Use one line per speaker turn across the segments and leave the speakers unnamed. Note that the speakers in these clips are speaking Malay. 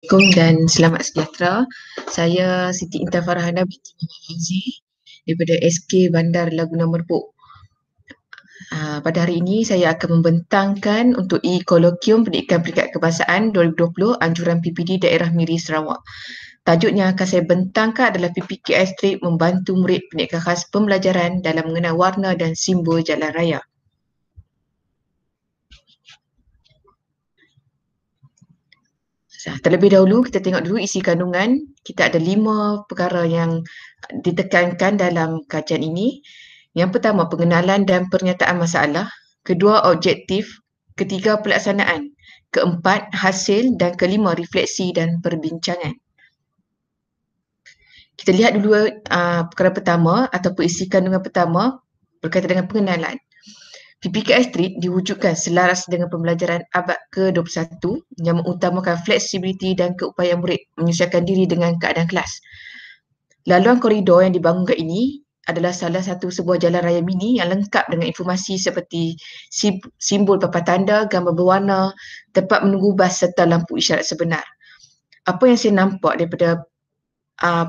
Assalamualaikum dan selamat sejahtera. Saya Siti Intan Farhana binti Muhammad Azizi daripada SK Bandar Laguna Merbuk. Uh, ah, pada hari ini saya akan membentangkan untuk e-kolokium pendidikan peringkat kebangsaan 2020 anjuran PPD daerah Miri Sarawak. Tajuk yang akan saya bentangkan adalah PPKI Street membantu murid pendidikan khas pembelajaran dalam mengenal warna dan simbol jalan raya. Uh, Terlebih dahulu kita tengok dulu isi kandungan. Kita ada lima perkara yang ditekankan dalam kajian ini. Yang pertama pengenalan dan pernyataan masalah. Kedua objektif. Ketiga pelaksanaan. Keempat hasil dan kelima refleksi dan perbincangan. Kita lihat dulu uh, perkara pertama ataupun isi kandungan pertama berkaitan dengan pengenalan. PPKS Street diwujudkan selaras dengan pembelajaran abad ke-21 yang mengutamakan fleksibiliti dan keupayaan murid menyusahkan diri dengan keadaan kelas. Laluan koridor yang dibangunkan ini adalah salah satu sebuah jalan raya mini yang lengkap dengan informasi seperti simbol papan tanda, gambar berwarna, tempat menunggu bas serta lampu isyarat sebenar. Apa yang saya nampak daripada uh,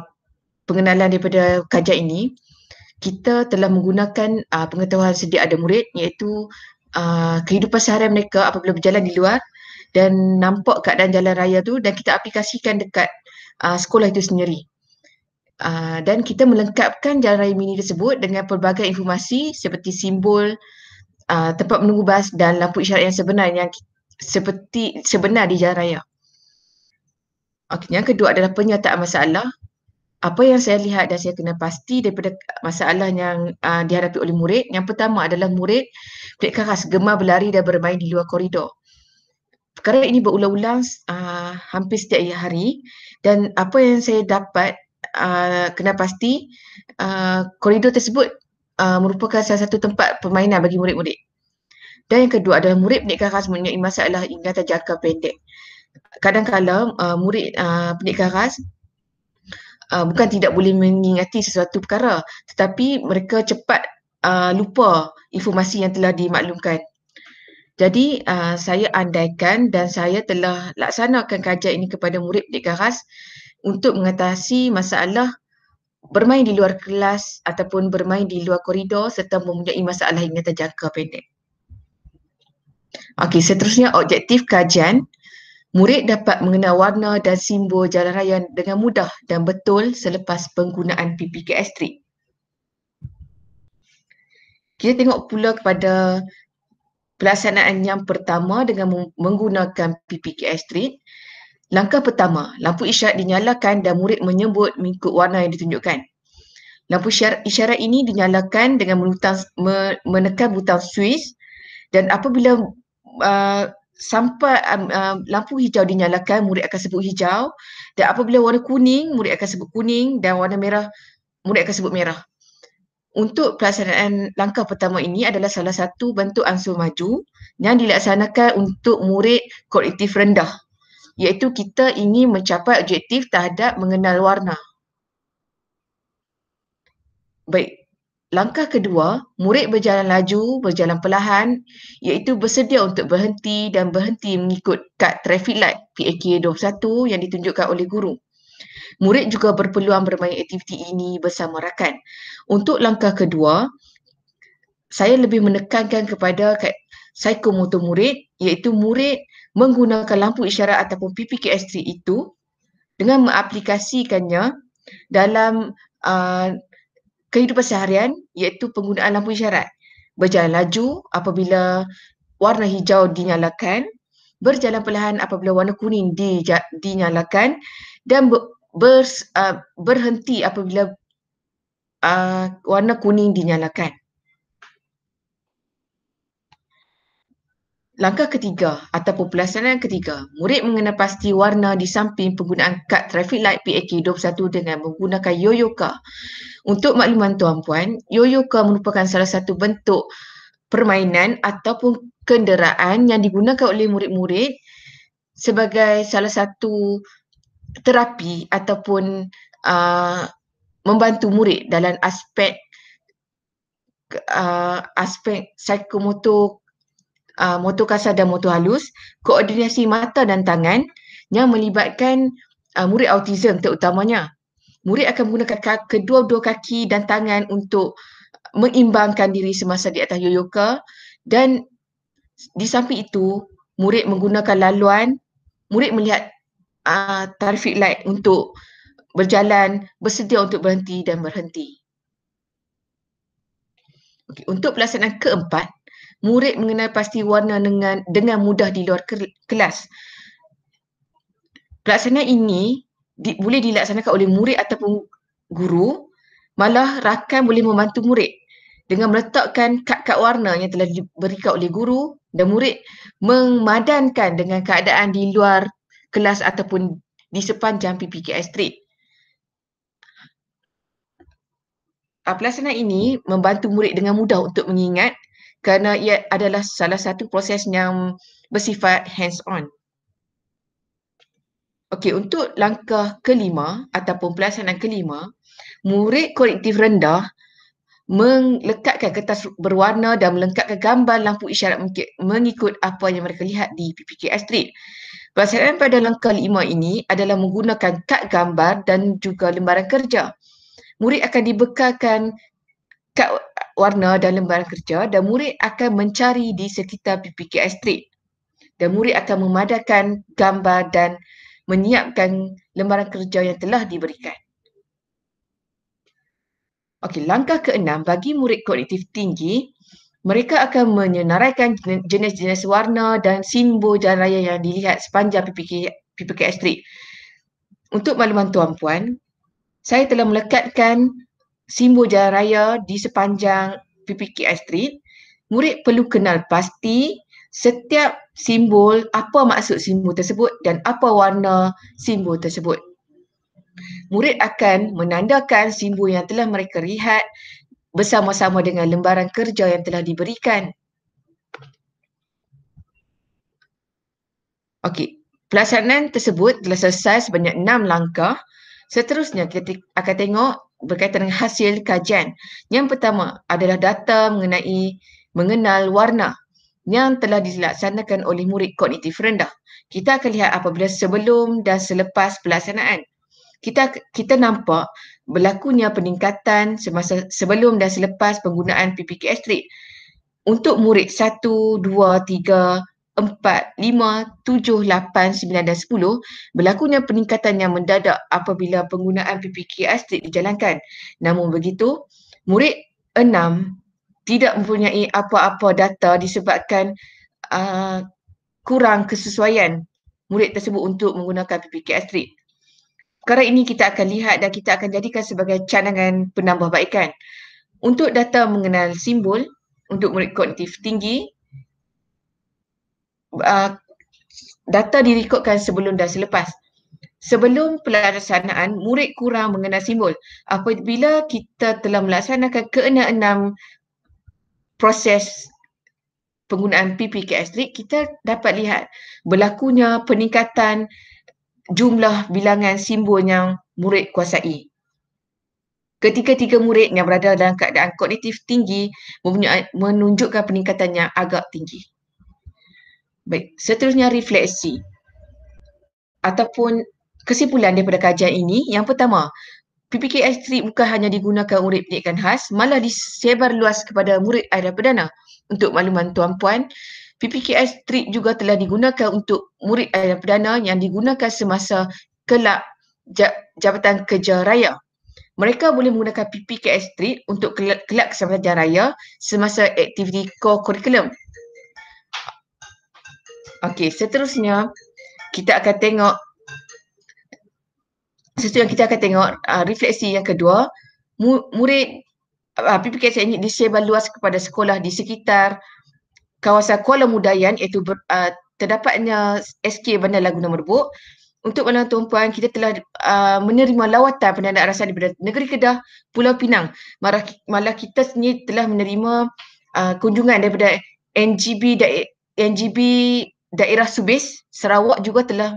pengenalan daripada kajian ini, kita telah menggunakan uh, pengetahuan sedia ada murid iaitu uh, kehidupan seharian mereka apabila berjalan di luar dan nampak keadaan jalan raya tu dan kita aplikasikan dekat uh, sekolah itu sendiri. Uh, dan kita melengkapkan jalan raya mini tersebut dengan pelbagai informasi seperti simbol uh, tempat menunggu bas dan lampu isyarat yang sebenar yang seperti sebenar di jalan raya. Okay, yang kedua adalah penyataan masalah apa yang saya lihat dan saya kena pasti daripada masalah yang uh, dihadapi oleh murid, yang pertama adalah murid pelik keras, gemar berlari dan bermain di luar koridor. Perkara ini berulang-ulang uh, hampir setiap hari dan apa yang saya dapat uh, kena pasti uh, koridor tersebut uh, merupakan salah satu tempat permainan bagi murid-murid. Dan yang kedua adalah murid pendidikan khas mempunyai masalah ingatan jangka pendek. Kadang-kadang uh, murid uh, pendidikan khas uh, bukan hmm. tidak boleh mengingati sesuatu perkara tetapi mereka cepat uh, lupa informasi yang telah dimaklumkan jadi uh, saya andaikan dan saya telah laksanakan kajian ini kepada murid di garas untuk mengatasi masalah bermain di luar kelas ataupun bermain di luar koridor serta mempunyai masalah ingatan jangka pendek Okey, seterusnya objektif kajian Murid dapat mengenal warna dan simbol jalan raya dengan mudah dan betul selepas penggunaan PPKS trip. Kita tengok pula kepada pelaksanaan yang pertama dengan menggunakan PPKS trip. Langkah pertama, lampu isyarat dinyalakan dan murid menyebut mengikut warna yang ditunjukkan. Lampu isyarat ini dinyalakan dengan menekan butang switch dan apabila uh, sampai uh, lampu hijau dinyalakan murid akan sebut hijau dan apabila warna kuning murid akan sebut kuning dan warna merah murid akan sebut merah untuk pelaksanaan langkah pertama ini adalah salah satu bentuk ansur maju yang dilaksanakan untuk murid kognitif rendah iaitu kita ingin mencapai objektif terhadap mengenal warna baik Langkah kedua, murid berjalan laju, berjalan perlahan iaitu bersedia untuk berhenti dan berhenti mengikut kad traffic light PAK 21 yang ditunjukkan oleh guru. Murid juga berpeluang bermain aktiviti ini bersama rakan. Untuk langkah kedua, saya lebih menekankan kepada kad psikomotor murid iaitu murid menggunakan lampu isyarat ataupun PPKS3 itu dengan mengaplikasikannya dalam uh, kehidupan seharian iaitu penggunaan lampu isyarat. Berjalan laju apabila warna hijau dinyalakan, berjalan perlahan apabila warna kuning di, dinyalakan dan ber, uh, berhenti apabila uh, warna kuning dinyalakan. Langkah ketiga ataupun pelaksanaan ketiga, murid mengenal pasti warna di samping penggunaan kad traffic light PAK 21 dengan menggunakan yo-yo car. Untuk makluman tuan-puan, yo-yo car merupakan salah satu bentuk permainan ataupun kenderaan yang digunakan oleh murid-murid sebagai salah satu terapi ataupun uh, membantu murid dalam aspek uh, aspek psikomotor uh, motor kasar dan motor halus, koordinasi mata dan tangan yang melibatkan uh, murid autism terutamanya. Murid akan menggunakan kedua-dua kaki dan tangan untuk mengimbangkan diri semasa di atas yoyoka dan di samping itu, murid menggunakan laluan, murid melihat uh, traffic light untuk berjalan, bersedia untuk berhenti dan berhenti. Okay, untuk pelaksanaan keempat, murid mengenal pasti warna dengan dengan mudah di luar kelas. Pelaksanaan ini di, boleh dilaksanakan oleh murid ataupun guru, malah rakan boleh membantu murid dengan meletakkan kad-kad warna yang telah diberikan oleh guru dan murid memadankan dengan keadaan di luar kelas ataupun di sepanjang PPKS Street. Ah, pelaksanaan ini membantu murid dengan mudah untuk mengingat kerana ia adalah salah satu proses yang bersifat hands on. Okey, untuk langkah kelima ataupun pelaksanaan kelima, murid korektif rendah melekatkan kertas berwarna dan melengkapkan gambar lampu isyarat mengikut apa yang mereka lihat di PPKS Street. Pelaksanaan pada langkah lima ini adalah menggunakan kad gambar dan juga lembaran kerja. Murid akan dibekalkan kad warna dan lembaran kerja dan murid akan mencari di sekitar PPKS trade. Dan murid akan memadakan gambar dan menyiapkan lembaran kerja yang telah diberikan. Okey, langkah keenam bagi murid kognitif tinggi, mereka akan menyenaraikan jenis-jenis warna dan simbol jalan raya yang dilihat sepanjang PPK, PPKS Untuk makluman tuan-puan, saya telah melekatkan simbol jalan raya di sepanjang PPKI Street, murid perlu kenal pasti setiap simbol, apa maksud simbol tersebut dan apa warna simbol tersebut. Murid akan menandakan simbol yang telah mereka lihat bersama-sama dengan lembaran kerja yang telah diberikan. Okey, pelaksanaan tersebut telah selesai sebanyak enam langkah. Seterusnya kita akan tengok berkaitan dengan hasil kajian. Yang pertama adalah data mengenai mengenal warna yang telah dilaksanakan oleh murid kognitif rendah. Kita akan lihat apabila sebelum dan selepas pelaksanaan. Kita kita nampak berlakunya peningkatan semasa sebelum dan selepas penggunaan PPKS 3 untuk murid 1, 2, 4, 5, 7, 8, 9 dan 10 berlakunya peningkatan yang mendadak apabila penggunaan PPK Astrid dijalankan. Namun begitu, murid 6 tidak mempunyai apa-apa data disebabkan uh, kurang kesesuaian murid tersebut untuk menggunakan PPK Astrid. Perkara ini kita akan lihat dan kita akan jadikan sebagai cadangan penambahbaikan. Untuk data mengenal simbol untuk murid kognitif tinggi, Ah, data direkodkan sebelum dan selepas. Sebelum pelaksanaan, murid kurang mengenal simbol. Apabila kita telah melaksanakan keenam-enam proses penggunaan PPKS trik, kita dapat lihat berlakunya peningkatan jumlah bilangan simbol yang murid kuasai. Ketika tiga murid yang berada dalam keadaan kognitif tinggi menunjukkan peningkatan yang agak tinggi. Baik, seterusnya refleksi ataupun kesimpulan daripada kajian ini. Yang pertama, PPKS 3 bukan hanya digunakan murid pendidikan khas, malah disebar luas kepada murid area perdana. Untuk makluman tuan-puan, PPKS 3 juga telah digunakan untuk murid area perdana yang digunakan semasa kelab Jabatan Kerja Raya. Mereka boleh menggunakan PPKS 3 untuk kelab jabatan kerja Raya semasa aktiviti core curriculum Okey, seterusnya kita akan tengok sesuatu yang kita akan tengok uh, refleksi yang kedua mu, murid uh, ah, PPKS ini disebar luas kepada sekolah di sekitar kawasan Kuala Mudayan iaitu ber, uh, terdapatnya SK Bandar Laguna Merbuk untuk menolong tuan-puan, kita telah uh, menerima lawatan penandaan rasa daripada negeri Kedah, Pulau Pinang. Malah, malah kita sendiri telah menerima uh, kunjungan daripada NGB, da- NGB daerah Subis, Sarawak juga telah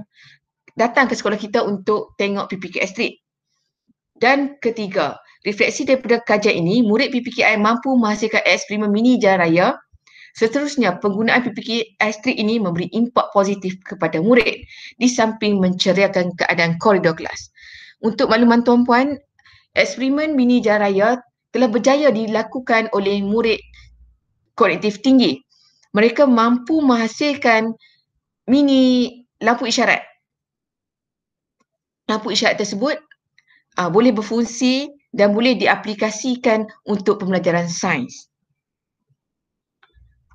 datang ke sekolah kita untuk tengok PPKS Street. Dan ketiga, refleksi daripada kajian ini, murid PPKI mampu menghasilkan eksperimen Mini Jalan Raya. Seterusnya, penggunaan PPKI Street ini memberi impak positif kepada murid di samping menceriakan keadaan koridor kelas. Untuk makluman tuan-puan, eksperimen mini jalan raya telah berjaya dilakukan oleh murid kognitif tinggi mereka mampu menghasilkan mini lampu isyarat. Lampu isyarat tersebut uh, boleh berfungsi dan boleh diaplikasikan untuk pembelajaran sains.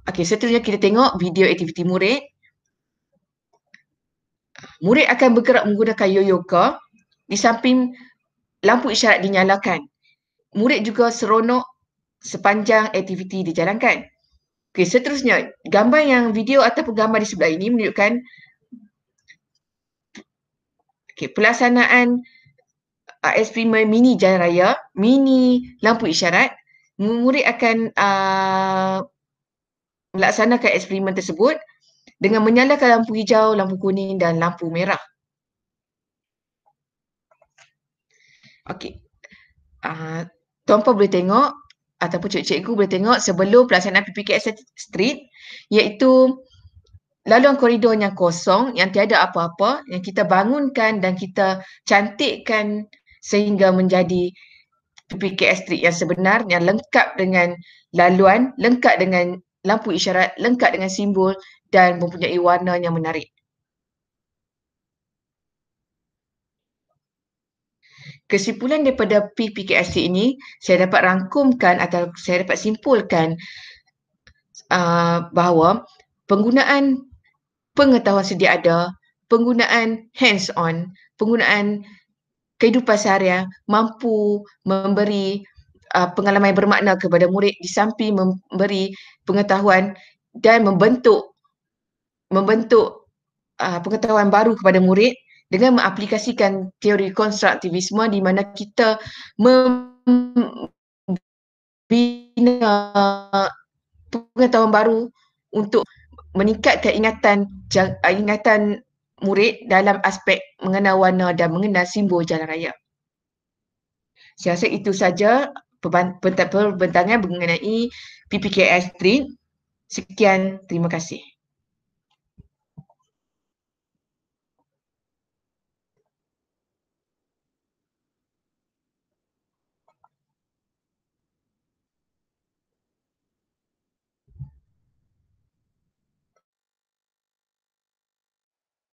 Okey, seterusnya kita tengok video aktiviti murid. Murid akan bergerak menggunakan yo-yo di samping lampu isyarat dinyalakan. Murid juga seronok sepanjang aktiviti dijalankan. Okey, seterusnya, gambar yang video atau gambar di sebelah ini menunjukkan okay, pelaksanaan uh, eksperimen mini jalan raya, mini lampu isyarat. Murid akan uh, melaksanakan eksperimen tersebut dengan menyalakan lampu hijau, lampu kuning dan lampu merah. Okey. Uh, Tuan-puan boleh tengok ataupun cikgu-cikgu boleh tengok sebelum pelaksanaan PPKS Street iaitu laluan koridor yang kosong, yang tiada apa-apa yang kita bangunkan dan kita cantikkan sehingga menjadi PPKS Street yang sebenar yang lengkap dengan laluan, lengkap dengan lampu isyarat, lengkap dengan simbol dan mempunyai warna yang menarik. kesimpulan daripada PPKSC ini saya dapat rangkumkan atau saya dapat simpulkan uh, bahawa penggunaan pengetahuan sedia ada, penggunaan hands on, penggunaan kehidupan seharian mampu memberi uh, pengalaman bermakna kepada murid di samping memberi pengetahuan dan membentuk membentuk uh, pengetahuan baru kepada murid dengan mengaplikasikan teori konstruktivisme di mana kita membina pengetahuan baru untuk meningkatkan ingatan ingatan murid dalam aspek mengenal warna dan mengenal simbol jalan raya. Saya rasa itu saja perbentangan mengenai PPKS 3. Sekian, terima kasih.